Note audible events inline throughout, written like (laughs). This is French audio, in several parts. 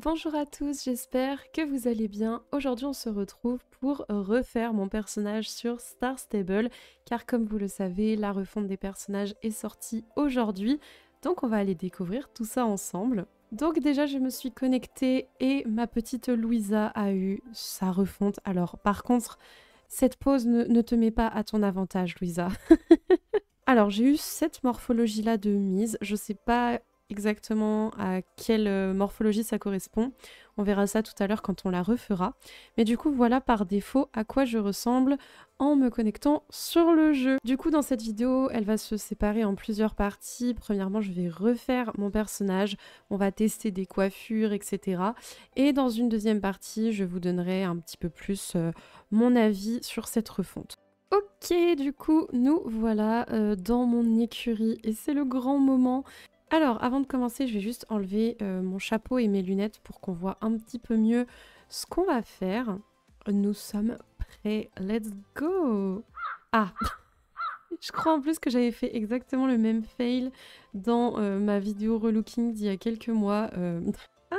bonjour à tous, j'espère que vous allez bien. Aujourd'hui on se retrouve pour refaire mon personnage sur Star Stable, car comme vous le savez, la refonte des personnages est sortie aujourd'hui, donc on va aller découvrir tout ça ensemble. Donc déjà je me suis connectée et ma petite Louisa a eu sa refonte. Alors par contre, cette pause ne, te met pas à ton avantage Louisa. (laughs) Alors j'ai eu cette morphologie là de mise, je sais pas exactement à quelle euh, morphologie ça correspond. On verra ça tout à l'heure quand on la refera. Mais du coup, voilà par défaut à quoi je ressemble en me connectant sur le jeu. Du coup, dans cette vidéo, elle va se séparer en plusieurs parties. Premièrement, je vais refaire mon personnage. On va tester des coiffures, etc. Et dans une deuxième partie, je vous donnerai un petit peu plus euh, mon avis sur cette refonte. Ok, du coup, nous voilà euh, dans mon écurie et c'est le grand moment. Alors, avant de commencer, je vais juste enlever euh, mon chapeau et mes lunettes pour qu'on voit un petit peu mieux ce qu'on va faire. Nous sommes prêts. Let's go Ah (laughs) Je crois en plus que j'avais fait exactement le même fail dans euh, ma vidéo relooking d'il y a quelques mois. Euh. (laughs) Ah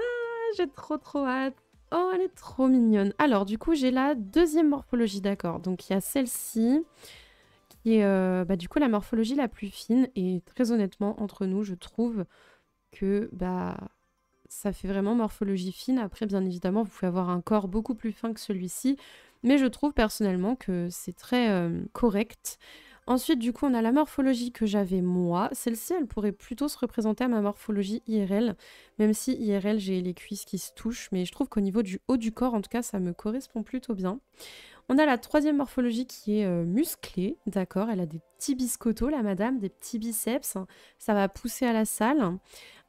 J'ai trop trop hâte Oh, elle est trop mignonne Alors, du coup, j'ai la deuxième morphologie d'accord. Donc, il y a celle-ci qui euh, bah, du coup la morphologie la plus fine. Et très honnêtement, entre nous, je trouve que bah, ça fait vraiment morphologie fine. Après, bien évidemment, vous pouvez avoir un corps beaucoup plus fin que celui-ci, mais je trouve personnellement que c'est très euh, correct. Ensuite, du coup, on a la morphologie que j'avais moi. Celle-ci, elle pourrait plutôt se représenter à ma morphologie IRL, même si IRL, j'ai les cuisses qui se touchent, mais je trouve qu'au niveau du haut du corps, en tout cas, ça me correspond plutôt bien. On a la troisième morphologie qui est euh, musclée, d'accord Elle a des petits biscottos, la madame, des petits biceps. Hein, ça va pousser à la salle.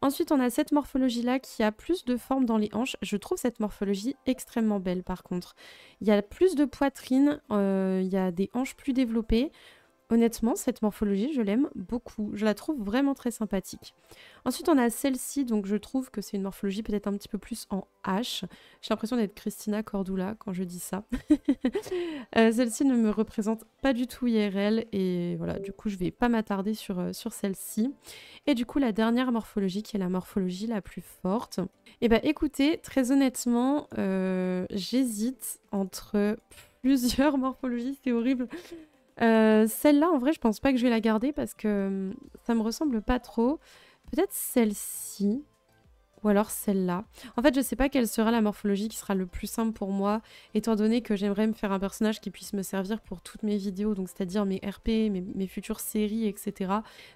Ensuite, on a cette morphologie-là qui a plus de forme dans les hanches. Je trouve cette morphologie extrêmement belle, par contre. Il y a plus de poitrine, euh, il y a des hanches plus développées. Honnêtement, cette morphologie, je l'aime beaucoup. Je la trouve vraiment très sympathique. Ensuite, on a celle-ci, donc je trouve que c'est une morphologie peut-être un petit peu plus en H. J'ai l'impression d'être Christina Cordula quand je dis ça. (laughs) Euh, celle-ci ne me représente pas du tout IRL et voilà, du coup, je vais pas m'attarder sur, euh, sur celle-ci. Et du coup, la dernière morphologie qui est la morphologie la plus forte. Et eh bien, écoutez, très honnêtement, euh, j'hésite entre (laughs) plusieurs morphologies, c'est horrible. Euh, celle-là, en vrai, je pense pas que je vais la garder parce que euh, ça me ressemble pas trop. Peut-être celle-ci. Ou alors celle-là. En fait, je sais pas quelle sera la morphologie qui sera le plus simple pour moi, étant donné que j'aimerais me faire un personnage qui puisse me servir pour toutes mes vidéos, donc c'est-à-dire mes RP, mes, mes, futures séries, etc.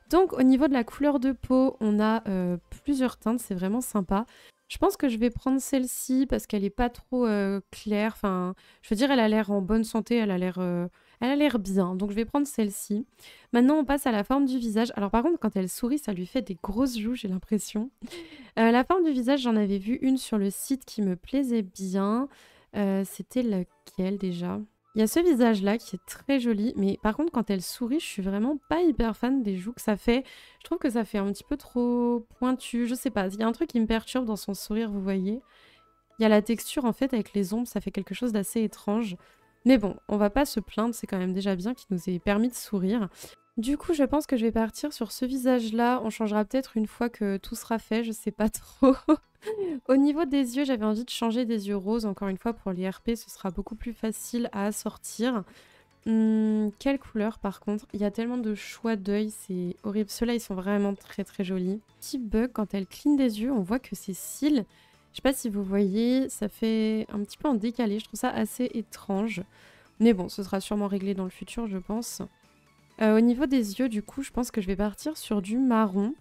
Donc au niveau de la couleur de peau, on a euh, plusieurs teintes, c'est vraiment sympa. Je pense que je vais prendre celle-ci parce qu'elle est pas trop claire. Enfin, je veux dire, elle a l'air en bonne santé, elle a l'air, elle a l'air bien, donc je vais prendre celle-ci. Maintenant, on passe à la forme du visage. Alors par contre, quand elle sourit, ça lui fait des grosses joues, j'ai l'impression. Euh, la forme du visage, j'en avais vu une sur le site qui me plaisait bien. Euh, c'était laquelle déjà il y a ce visage-là qui est très joli, mais par contre, quand elle sourit, je suis vraiment pas hyper fan des joues que ça fait. Je trouve que ça fait un petit peu trop pointu, je sais pas. Il y a un truc qui me perturbe dans son sourire, vous voyez. Il y a la texture, en fait, avec les ombres, ça fait quelque chose d'assez étrange. Mais bon, on va pas se plaindre, c'est quand même déjà bien qu'il nous ait permis de sourire. Du coup, je pense que je vais partir sur ce visage-là. On changera peut-être une fois que tout sera fait, je sais pas (laughs) trop. Au niveau des yeux, j'avais envie de changer des yeux roses. Encore une fois, pour les RP, ce sera beaucoup plus facile à assortir. Hmm, quelle couleur par contre Il y a tellement de choix d'œil, c'est horrible. Ceux-là, ils sont vraiment très très jolis. Petit bug, quand elle cligne des yeux, on voit que ses cils je sais pas si vous voyez, ça fait un petit peu en décalé, je trouve ça assez étrange. Mais bon, ce sera sûrement réglé dans le futur, je pense. Euh, au niveau des yeux, du coup, je pense que je vais partir sur du marron.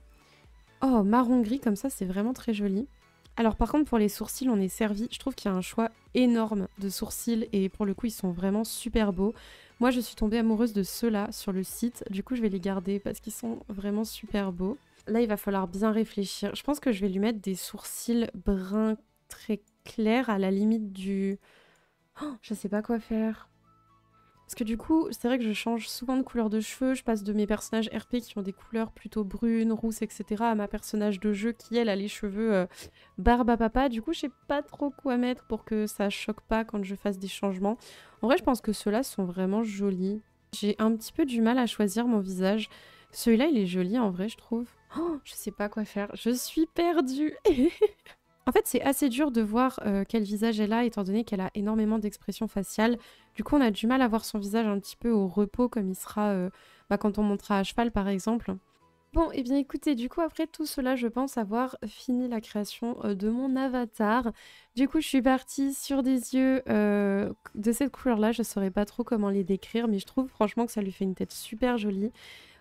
Oh, marron-gris, comme ça, c'est vraiment très joli. Alors par contre, pour les sourcils, on est servi. Je trouve qu'il y a un choix énorme de sourcils et pour le coup, ils sont vraiment super beaux. Moi, je suis tombée amoureuse de ceux-là sur le site. Du coup, je vais les garder parce qu'ils sont vraiment super beaux. Là, il va falloir bien réfléchir. Je pense que je vais lui mettre des sourcils bruns très clairs à la limite du... Oh, je sais pas quoi faire. Parce que du coup, c'est vrai que je change souvent de couleur de cheveux. Je passe de mes personnages RP qui ont des couleurs plutôt brunes, rousses, etc. à ma personnage de jeu qui, elle, a les cheveux euh, barbe à papa. Du coup, je sais pas trop quoi mettre pour que ça choque pas quand je fasse des changements. En vrai, je pense que ceux-là sont vraiment jolis. J'ai un petit peu du mal à choisir mon visage. Celui-là, il est joli en vrai, je trouve. Oh, je sais pas quoi faire. Je suis perdue. (laughs) en fait, c'est assez dur de voir euh, quel visage elle a, étant donné qu'elle a énormément d'expressions faciales, Du coup, on a du mal à voir son visage un petit peu au repos, comme il sera euh, bah, quand on montera à cheval, par exemple. Bon, et eh bien écoutez, du coup, après tout cela, je pense avoir fini la création euh, de mon avatar. Du coup, je suis partie sur des yeux euh, de cette couleur-là. Je ne saurais pas trop comment les décrire, mais je trouve franchement que ça lui fait une tête super jolie.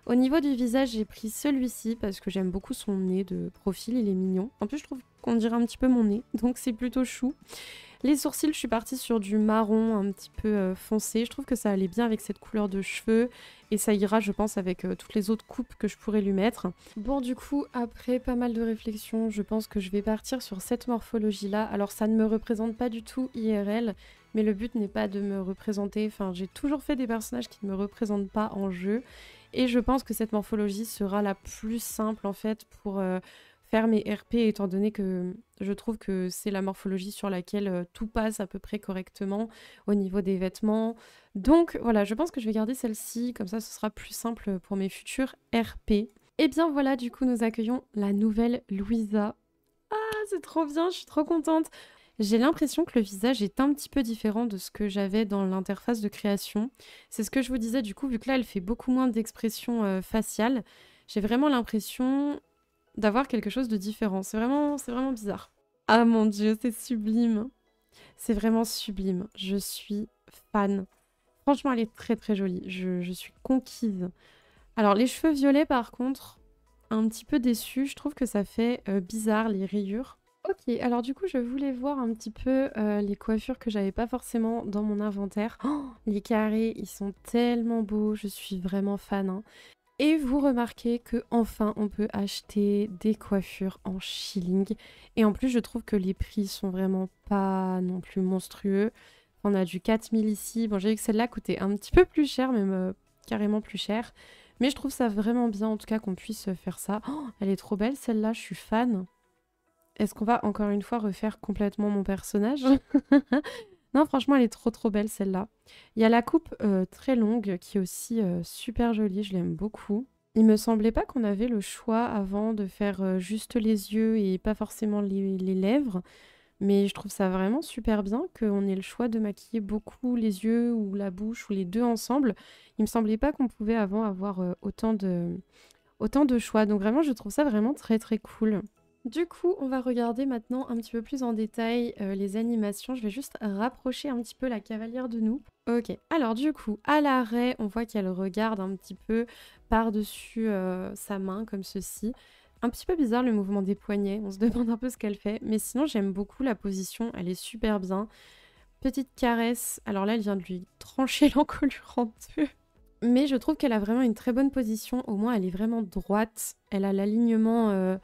Au niveau du visage, j'ai pris celui-ci parce que j'aime beaucoup son nez de profil, il est mignon. En plus, je trouve qu'on dirait un petit peu mon nez, donc c'est plutôt chou. Les sourcils, je suis partie sur du marron un petit peu euh, foncé. Je trouve que ça allait bien avec cette couleur de cheveux et ça ira, je pense, avec euh, toutes les autres coupes que je pourrais lui mettre. Bon, du coup, après pas mal de réflexions, je pense que je vais partir sur cette morphologie-là. Alors, ça ne me représente pas du tout IRL, mais le but n'est pas de me représenter. Enfin, j'ai toujours fait des personnages qui ne me représentent pas en jeu. Et je pense que cette morphologie sera la plus simple en fait pour euh, faire mes RP étant donné que je trouve que c'est la morphologie sur laquelle euh, tout passe à peu près correctement au niveau des vêtements. Donc voilà, je pense que je vais garder celle-ci, comme ça ce sera plus simple pour mes futurs RP. Et eh bien voilà, du coup nous accueillons la nouvelle Louisa. Ah, c'est trop bien, je suis trop contente. J'ai l'impression que le visage est un petit peu différent de ce que j'avais dans l'interface de création. C'est ce que je vous disais du coup, vu que là elle fait beaucoup moins d'expression faciales euh, faciale. J'ai vraiment l'impression d'avoir quelque chose de différent. C'est vraiment, c'est vraiment bizarre. Ah mon dieu, c'est sublime. C'est vraiment sublime. Je suis fan. Franchement, elle est très très jolie. Je, suis conquise. Alors les cheveux violets par contre, un petit peu déçus. Je trouve que ça fait euh, bizarre les rayures. Ok, alors du coup, je voulais voir un petit peu euh, les coiffures que j'avais pas forcément dans mon inventaire. Oh, les carrés, ils sont tellement beaux, je suis vraiment fan. Hein. Et vous remarquez que enfin on peut acheter des coiffures en shilling. Et en plus je trouve que les prix sont vraiment pas non plus monstrueux. On a du 4000 ici. Bon j'ai vu que celle-là coûtait un petit peu plus cher, même euh, carrément plus cher. Mais je trouve ça vraiment bien en tout cas qu'on puisse faire ça. Oh, elle est trop belle celle-là, je suis fan. Est-ce qu'on va encore une fois refaire complètement mon personnage (laughs) Non, franchement, elle est trop trop belle celle-là. Il y a la coupe euh, très longue qui est aussi euh, super jolie, je l'aime beaucoup. Il me semblait pas qu'on avait le choix avant de faire euh, juste les yeux et pas forcément les, lèvres. Mais je trouve ça vraiment super bien qu'on ait le choix de maquiller beaucoup les yeux ou la bouche ou les deux ensemble. Il me semblait pas qu'on pouvait avant avoir autant de, autant de choix. Donc vraiment, je trouve ça vraiment très très cool. Du coup, on va regarder maintenant un petit peu plus en détail euh, les animations. Je vais juste rapprocher un petit peu la cavalière de nous. Ok, alors du coup, à l'arrêt, on voit qu'elle regarde un petit peu par-dessus euh, sa main, comme ceci. Un petit peu bizarre le mouvement des poignets, on se demande un peu ce qu'elle fait. Mais sinon, j'aime beaucoup la position, elle est super bien. Petite caresse, alors là, elle vient de lui trancher (laughs) l'encolure en deux mais je trouve qu'elle a vraiment une très bonne position. Au moins, elle est vraiment droite. Elle a l'alignement euh,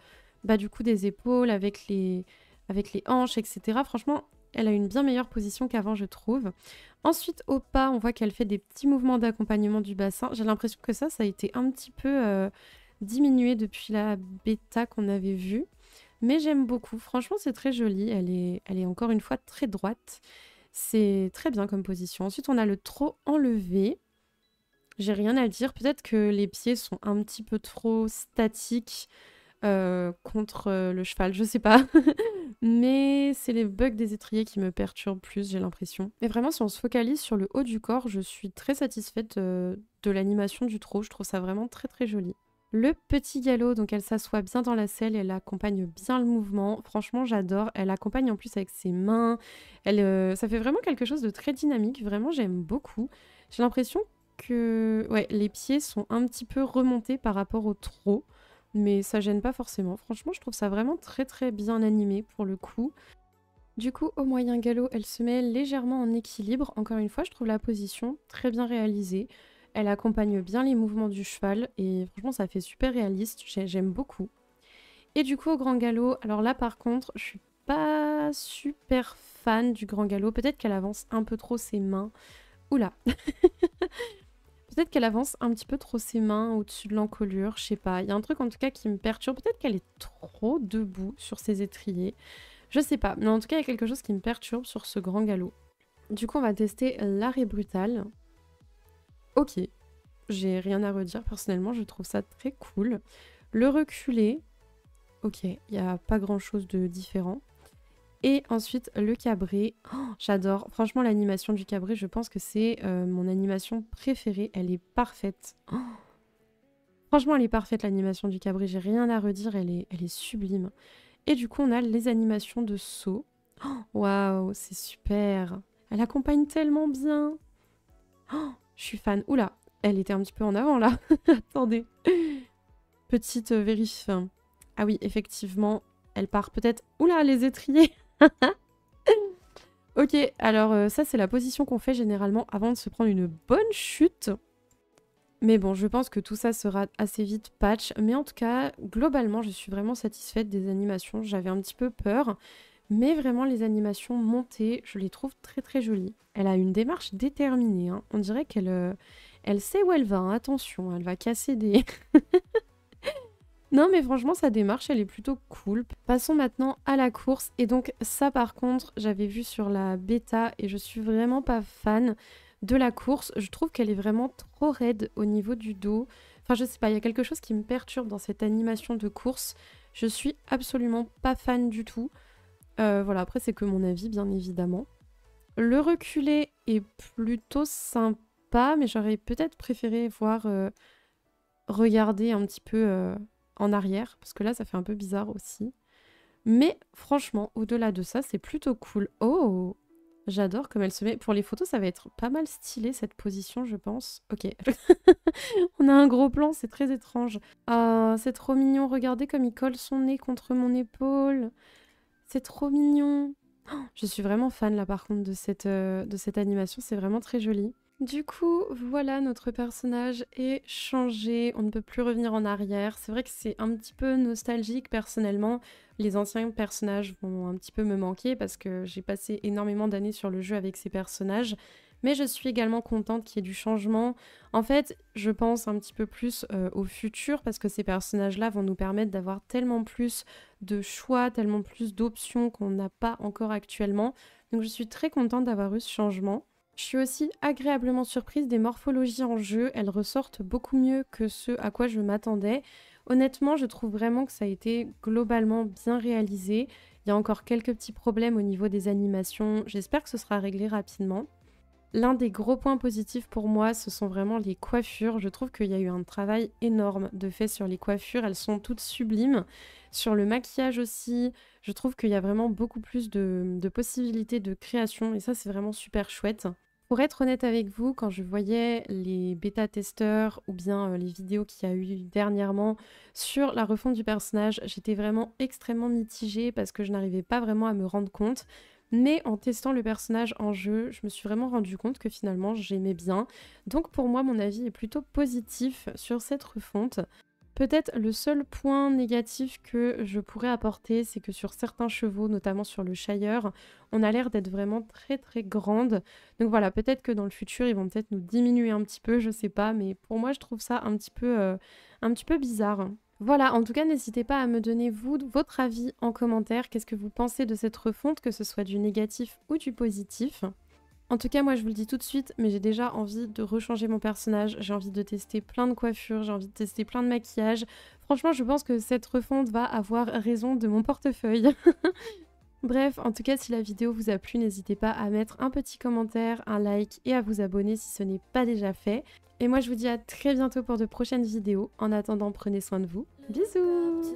bah, du coup des épaules, avec les, avec les hanches, etc. Franchement, elle a une bien meilleure position qu'avant, je trouve. Ensuite, au pas, on voit qu'elle fait des petits mouvements d'accompagnement du bassin. J'ai l'impression que ça, ça a été un petit peu euh, diminué depuis la bêta qu'on avait vue. Mais j'aime beaucoup. Franchement, c'est très joli. Elle est, elle est encore une fois très droite. C'est très bien comme position. Ensuite, on a le trop enlevé. J'ai rien à dire. Peut-être que les pieds sont un petit peu trop statiques. Euh, contre euh, le cheval, je sais pas. (laughs) Mais c'est les bugs des étriers qui me perturbent plus, j'ai l'impression. Mais vraiment, si on se focalise sur le haut du corps, je suis très satisfaite de, l'animation du trot. Je trouve ça vraiment très très joli. Le petit galop, donc elle s'assoit bien dans la selle, elle accompagne bien le mouvement. Franchement, j'adore. Elle accompagne en plus avec ses mains. Elle, euh, ça fait vraiment quelque chose de très dynamique. Vraiment, j'aime beaucoup. J'ai l'impression que ouais, les pieds sont un petit peu remontés par rapport au trot mais ça gêne pas forcément. Franchement, je trouve ça vraiment très très bien animé pour le coup. Du coup, au moyen galop, elle se met légèrement en équilibre. Encore une fois, je trouve la position très bien réalisée. Elle accompagne bien les mouvements du cheval et franchement, ça fait super réaliste. J'aime beaucoup. Et du coup, au grand galop, alors là par contre, je suis pas super fan du grand galop. Peut-être qu'elle avance un peu trop ses mains. Oula (laughs) Peut-être qu'elle avance un petit peu trop ses mains au-dessus de l'encolure, je sais pas. Il y a un truc en tout cas qui me perturbe. Peut-être qu'elle est trop debout sur ses étriers. Je sais pas, mais en tout cas, il y a quelque chose qui me perturbe sur ce grand galop. Du coup, on va tester l'arrêt brutal. Ok, j'ai rien à redire. Personnellement, je trouve ça très cool. Le reculer, ok, il n'y a pas grand-chose de différent. Et ensuite, le cabré. Oh, j'adore. Franchement, l'animation du cabré, je pense que c'est euh, mon animation préférée. Elle est parfaite. Oh. Franchement, elle est parfaite, l'animation du cabré. J'ai rien à redire. Elle est, elle est sublime. Et du coup, on a les animations de saut. Oh, waouh, c'est super. Elle accompagne tellement bien. je suis fan. Oula, elle était un petit peu en avant là. (laughs) Attendez. Petite euh, vérif. Ah oui, effectivement, elle part peut-être. Oula, les étriers (laughs) ok, alors euh, ça c'est la position qu'on fait généralement avant de se prendre une bonne chute. Mais bon, je pense que tout ça sera assez vite patch. Mais en tout cas, globalement, je suis vraiment satisfaite des animations. J'avais un petit peu peur. Mais vraiment, les animations montées, je les trouve très très jolies. Elle a une démarche déterminée. Hein. On dirait qu'elle euh, elle sait où elle va. Hein. Attention, elle va casser des... (laughs) Non mais franchement sa démarche elle est plutôt cool. Passons maintenant à la course et donc ça par contre j'avais vu sur la bêta et je suis vraiment pas fan de la course. Je trouve qu'elle est vraiment trop raide au niveau du dos. Enfin je sais pas, il y a quelque chose qui me perturbe dans cette animation de course. Je suis absolument pas fan du tout. Euh, voilà après c'est que mon avis bien évidemment. Le reculé est plutôt sympa mais j'aurais peut-être préféré voir... Euh, regarder un petit peu... Euh, en arrière, parce que là, ça fait un peu bizarre aussi. Mais franchement, au-delà de ça, c'est plutôt cool. Oh J'adore comme elle se met. Pour les photos, ça va être pas mal stylé, cette position, je pense. Ok. (laughs) On a un gros plan, c'est très étrange. Ah, c'est trop mignon. Regardez comme il colle son nez contre mon épaule. C'est trop mignon. Oh, je suis vraiment fan, là, par contre, de cette, euh, de cette animation. C'est vraiment très joli. Du coup, voilà, notre personnage est changé, on ne peut plus revenir en arrière. C'est vrai que c'est un petit peu nostalgique personnellement. Les anciens personnages vont un petit peu me manquer parce que j'ai passé énormément d'années sur le jeu avec ces personnages. Mais je suis également contente qu'il y ait du changement. En fait, je pense un petit peu plus euh, au futur parce que ces personnages-là vont nous permettre d'avoir tellement plus de choix, tellement plus d'options qu'on n'a pas encore actuellement. Donc je suis très contente d'avoir eu ce changement. Je suis aussi agréablement surprise des morphologies en jeu, elles ressortent beaucoup mieux que ce à quoi je m'attendais. Honnêtement, je trouve vraiment que ça a été globalement bien réalisé. Il y a encore quelques petits problèmes au niveau des animations, j'espère que ce sera réglé rapidement. L'un des gros points positifs pour moi, ce sont vraiment les coiffures. Je trouve qu'il y a eu un travail énorme de fait sur les coiffures. Elles sont toutes sublimes. Sur le maquillage aussi, je trouve qu'il y a vraiment beaucoup plus de, de possibilités de création. Et ça, c'est vraiment super chouette. Pour être honnête avec vous, quand je voyais les bêta-testeurs ou bien euh, les vidéos qu'il y a eu dernièrement sur la refonte du personnage, j'étais vraiment extrêmement mitigée parce que je n'arrivais pas vraiment à me rendre compte. Mais en testant le personnage en jeu, je me suis vraiment rendu compte que finalement j'aimais bien. Donc pour moi, mon avis est plutôt positif sur cette refonte. Peut-être le seul point négatif que je pourrais apporter, c'est que sur certains chevaux, notamment sur le Shire, on a l'air d'être vraiment très très grande. Donc voilà, peut-être que dans le futur, ils vont peut-être nous diminuer un petit peu, je sais pas, mais pour moi, je trouve ça un petit peu, euh, un petit peu bizarre. Voilà, en tout cas, n'hésitez pas à me donner vous votre avis en commentaire. Qu'est-ce que vous pensez de cette refonte, que ce soit du négatif ou du positif en tout cas, moi je vous le dis tout de suite, mais j'ai déjà envie de rechanger mon personnage, j'ai envie de tester plein de coiffures, j'ai envie de tester plein de maquillage. Franchement, je pense que cette refonte va avoir raison de mon portefeuille. (laughs) Bref, en tout cas, si la vidéo vous a plu, n'hésitez pas à mettre un petit commentaire, un like et à vous abonner si ce n'est pas déjà fait. Et moi, je vous dis à très bientôt pour de prochaines vidéos. En attendant, prenez soin de vous. Bisous